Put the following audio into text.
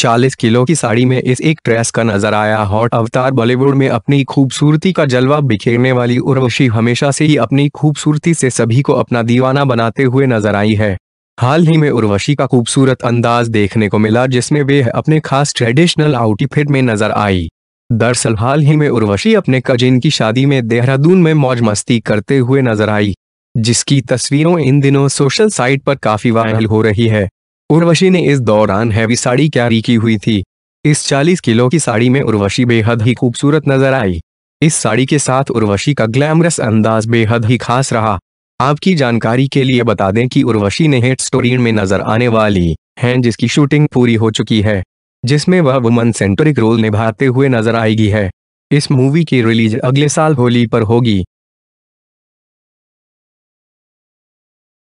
40 kilo की साड़ी में इस एक ड्रेस का नजर आया हॉट अवतार बॉलीवुड में अपनी खूबसूरती का जलवा बिखेरने वाली उर्वशी हमेशा से ही अपनी खूबसूरती से सभी को अपना दीवाना बनाते हुए नजर आई है हाल ही में उर्वशी का खूबसूरत अंदाज देखने को मिला जिसमें वे अपने खास ट्रेडिशनल आउटफिट में नजर आई दरअसल हाल ही में उर्वशी अपने कजिन की शादी में देहरादून में मौज मस्ती करते हुए नजर आई जिसकी तस्वीरों इन दिनों सोशल साइट पर काफी वायरल हो रही है उर्वशी ने इस दौरान हैवी साड़ी कैरी की हुई थी इस 40 किलो की साड़ी में उर्वशी बेहद ही खूबसूरत नजर आई इस साड़ी के साथ उर्वशी का ग्लैमरस अंदाज बेहद ही खास रहा आपकी जानकारी के लिए बता दें कि उर्वशी ने हेट स्टोरी में नजर आने वाली हैं जिसकी शूटिंग पूरी हो चुकी है जिसमें वह वुमन सेंटरिक रोल निभाते हुए नजर आएगी है इस मूवी की रिलीज अगले साल होली पर होगी